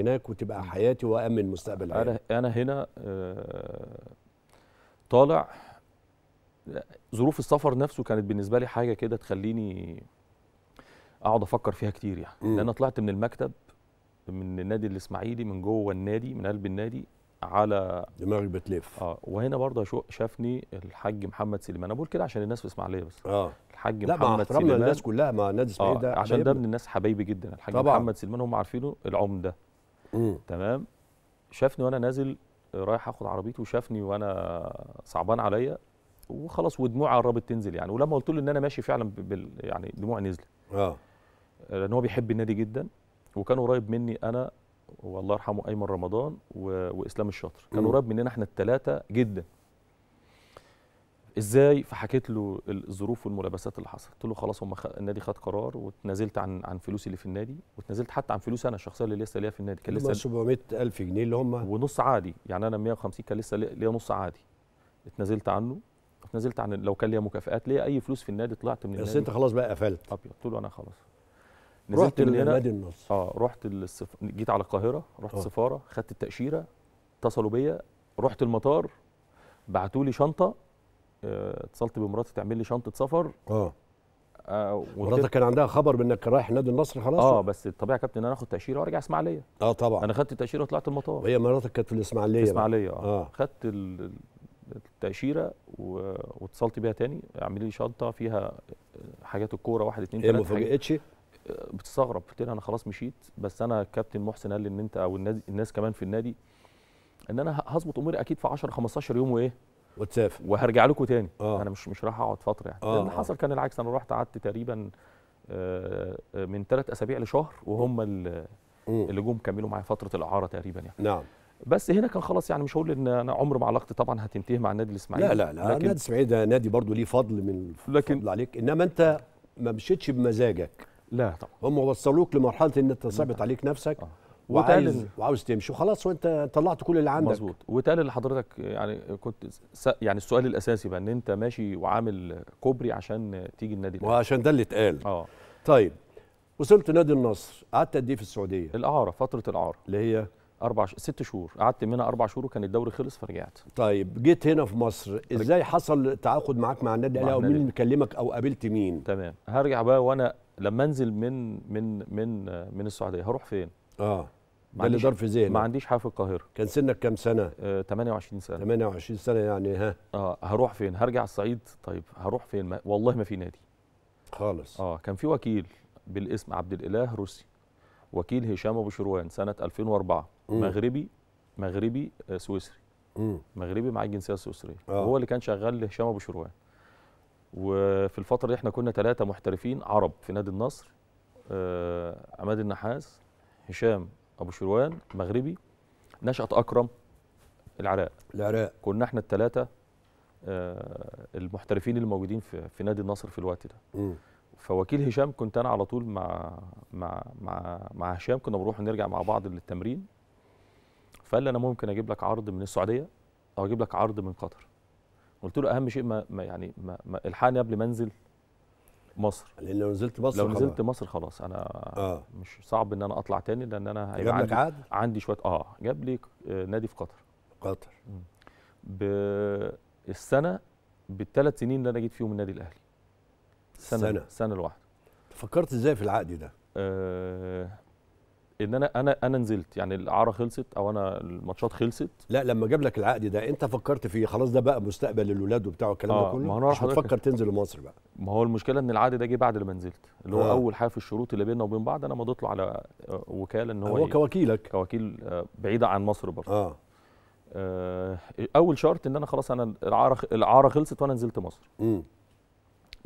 هناك وتبقى حياتي وامن مستقبل انا انا هنا آه، طالع ظروف السفر نفسه كانت بالنسبه لي حاجه كده تخليني اقعد افكر فيها كتير يعني لان انا طلعت من المكتب من النادي الاسماعيلي من جوه النادي من قلب النادي على دماغي بتلف اه وهنا برضه شافني الحاج محمد سليمان انا بقول كده عشان الناس في اسماعيليه بس اه الحاج لا محمد سليمان الناس كلها ما نادي اسماعيليه آه ده عشان ده من الناس حبايبي جدا الحاج محمد سليمان هم عارفينه العمده تمام شافني وانا نازل رايح اخد عربيته وشافني وانا صعبان عليا وخلاص ودموعي قربت تنزل يعني ولما قلت له ان انا ماشي فعلا بال يعني دموعي نزلت اه لان هو بيحب النادي جدا وكان قريب مني انا والله يرحمه ايمن رمضان و... واسلام الشاطر كان قريب مننا احنا الثلاثه جدا ازاي فحكيت له الظروف والملابسات اللي حصلت قلت له خلاص هم خ... النادي خد قرار وتنازلت عن عن فلوسي اللي في النادي وتنازلت حتى عن فلوس انا الشخصيه اللي لسه ليا في النادي كان لسه 700000 جنيه اللي هم ونص عادي يعني انا 150 كان لسه ليا نص عادي اتنازلت عنه اتنازلت عن لو كان ليا مكافآت ليا اي فلوس في النادي طلعت من النادي بس انت خلاص بقى قفلت ابيض قلت له انا خلاص نزلت من هنا نادي النصر اه رحت السف... جيت على القاهره رحت السفاره آه. خدت التاشيره اتصلوا بيا رحت المطار بعتوا لي شنطه اتصلت بمراتي تعمل لي شنطه سفر اه, آه، مراتك كان عندها خبر بانك رايح نادي النصر خلاص اه بس الطبيعي يا كابتن ان انا اخد تاشيره وارجع اسماعيليه اه طبعا انا خدت التاشيره وطلعت المطار وهي مراتك كانت في الاسماعيليه الاسماعيليه اه, آه. خدت التاشيره و... واتصلت بيها تاني اعملي لي شنطه فيها حاجات الكوره واحد اثنين ثلاثه ايه ما فاجئتش؟ آه، بتستغرب قلت لها انا خلاص مشيت بس انا كابتن محسن قال لي ان انت او الناس كمان في النادي ان انا هظبط اموري اكيد في 10 15 يوم وايه وتسافر وهرجع لكم تاني آه. انا مش مش راح اقعد فتره يعني آه. اللي آه. حصل كان العكس انا رحت قعدت تقريبا آه، آه، من ثلاث اسابيع لشهر وهم اللي, جم كملوا معايا فتره الاعاره تقريبا يعني نعم بس هنا كان خلاص يعني مش هقول ان انا عمر ما علاقتي طبعا هتنتهي مع النادي الاسماعيلي لا لا لا النادي الاسماعيلي ده نادي برضه ليه فضل من لكن فضل عليك انما انت ما مشيتش بمزاجك لا طبعا هم وصلوك لمرحله ان انت صعبت نعم. عليك نفسك آه. وعايز وعاوز تمشي وخلاص وانت طلعت كل اللي عندك مظبوط وتقال لحضرتك يعني كنت س... يعني السؤال الاساسي بقى ان انت ماشي وعامل كوبري عشان تيجي النادي الاهلي وعشان ده اللي اتقال اه طيب وصلت نادي النصر قعدت قد ايه في السعوديه؟ الاعاره فتره الاعاره اللي هي أربع ش... ست شهور قعدت منها أربع شهور وكان الدوري خلص فرجعت طيب جيت هنا في مصر إزاي حصل تعاقد معاك مع النادي الأهلي أو مين كلمك أو قابلت مين تمام هرجع بقى وأنا لما أنزل من من من من السعودية هروح فين اه ده اللي دار في ذهني ما عنديش حاجه في القاهره كان سنك كام سنه؟ آه 28 سنه 28 سنه يعني ها اه هروح فين؟ هرجع الصعيد طيب هروح فين؟ ما والله ما في نادي خالص اه كان في وكيل بالاسم عبد الاله روسي وكيل هشام ابو شروان سنه 2004 م. مغربي مغربي آه سويسري م. مغربي معاه الجنسيه السويسريه آه. هو اللي كان شغال لهشام ابو شروان وفي الفتره دي احنا كنا ثلاثه محترفين عرب في نادي النصر آه عماد النحاس هشام ابو شروان مغربي نشأة اكرم العراق العراق كنا احنا الثلاثه آه، المحترفين اللي موجودين في, في نادي النصر في الوقت ده م. فوكيل هشام كنت انا على طول مع مع مع, مع هشام كنا بنروح ونرجع مع بعض للتمرين فقال لي انا ممكن اجيب لك عرض من السعوديه او اجيب لك عرض من قطر قلت له اهم شيء ما, يعني ما الحقني قبل ما انزل مصر لان لو نزلت مصر لو نزلت خلاص. مصر خلاص انا آه. مش صعب ان انا اطلع تاني لان انا هيبقى عندي عاد؟ عندي شويه اه جاب لي آه، نادي في قطر قطر بالسنه بالثلاث سنين اللي انا جيت فيهم النادي الاهلي سنه سنه, سنة لوحده فكرت ازاي في العقد ده؟ آه ان انا انا انا نزلت يعني الاعاره خلصت او انا الماتشات خلصت لا لما جاب لك العقد ده انت فكرت فيه خلاص ده بقى مستقبل الاولاد وبتاع والكلام آه ده كله ما انا مش هتفكر تنزل لمصر بقى ما هو المشكله ان العقد ده جه بعد لما نزلت اللي هو آه. اول حاجه في الشروط اللي بيننا وبين بعض انا مضيت له على آه، وكاله ان هو هو كوكيلك كوكيل آه، بعيده عن مصر برضه آه. آه اول شرط ان انا خلاص انا العاره العاره خلصت وانا نزلت مصر م.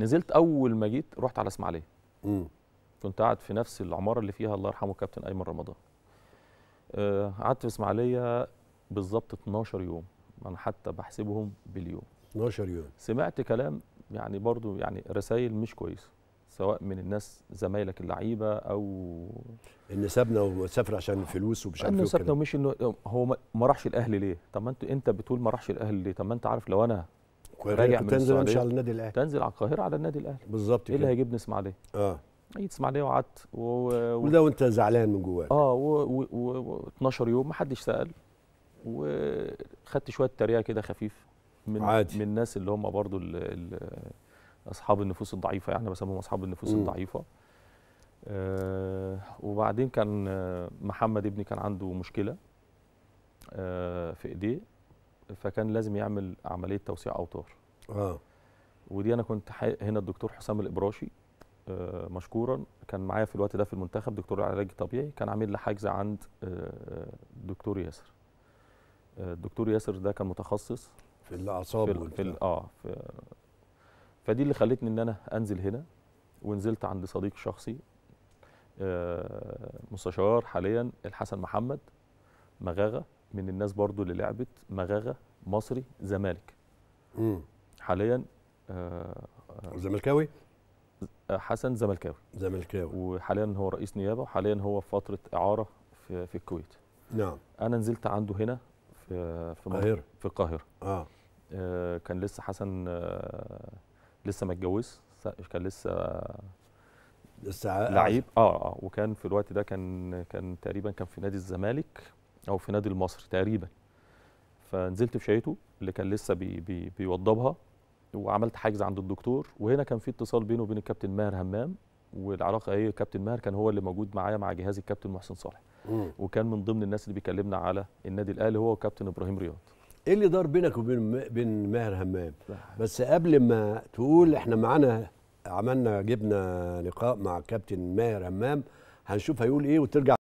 نزلت اول ما جيت رحت على اسماعيليه كنت قاعد في نفس العماره اللي فيها الله يرحمه كابتن ايمن رمضان آه، قعدت في اسماعيليه بالظبط 12 يوم انا حتى بحسبهم باليوم 12 يوم سمعت كلام يعني برضو يعني رسائل مش كويسه سواء من الناس زمايلك اللعيبه او ان سابنا وسافر عشان الفلوس ومش عارف ايه سابنا ومش انه هو ما راحش الاهلي ليه؟ طب ما انت انت بتقول ما راحش الاهلي ليه؟ طب ما انت عارف لو انا راجع من تنزل امشي على النادي الاهلي تنزل على القاهره على النادي الاهلي بالظبط كده ايه اللي هيجيبني اسماعيليه؟ اه جيت اسماعيليه وقعدت و... و... وده وانت زعلان من جواك اه و و... و... و... يوم ما حدش سال وخدت شويه تريقه كده خفيف من عادي. من الناس اللي هم برضو ال... ال... اصحاب النفوس الضعيفه يعني بسميهم اصحاب النفوس م. الضعيفه آه وبعدين كان آه، محمد ابني كان عنده مشكله آه في ايديه فكان لازم يعمل عمليه توسيع اوتار اه ودي انا كنت هنا الدكتور حسام الابراشي آه، مشكورا كان معايا في الوقت ده في المنتخب دكتور العلاج الطبيعي كان عامل لي حجز عند الدكتور آه، آه، ياسر الدكتور ياسر ده كان متخصص في الاعصاب في, اه في فدي اللي خلتني ان انا انزل هنا ونزلت عند صديق شخصي مستشار حاليا الحسن محمد مغاغه من الناس برضو اللي لعبت مغاغه مصري زمالك حاليا آه زملكاوي حسن زملكاوي زملكاوي وحاليا هو رئيس نيابه وحاليا هو في فتره اعاره في, في الكويت نعم انا نزلت عنده هنا في في القاهره في القاهره آه. آه كان لسه حسن آه لسه ما كان لسه لسه لعيب اه اه وكان في الوقت ده كان كان تقريبا كان في نادي الزمالك او في نادي المصري تقريبا فنزلت في شايته اللي كان لسه بي بي بيوضبها وعملت حجز عند الدكتور وهنا كان في اتصال بينه وبين الكابتن ماهر همام والعلاقه ايه الكابتن ماهر كان هو اللي موجود معايا مع جهاز الكابتن محسن صالح وكان من ضمن الناس اللي بيكلمنا على النادي الاهلي هو وكابتن ابراهيم رياض ايه اللي دار بينك وبين بين ماهر همام بس قبل ما تقول احنا معانا عملنا جبنا لقاء مع كابتن ماهر همام هنشوف هيقول ايه وترجع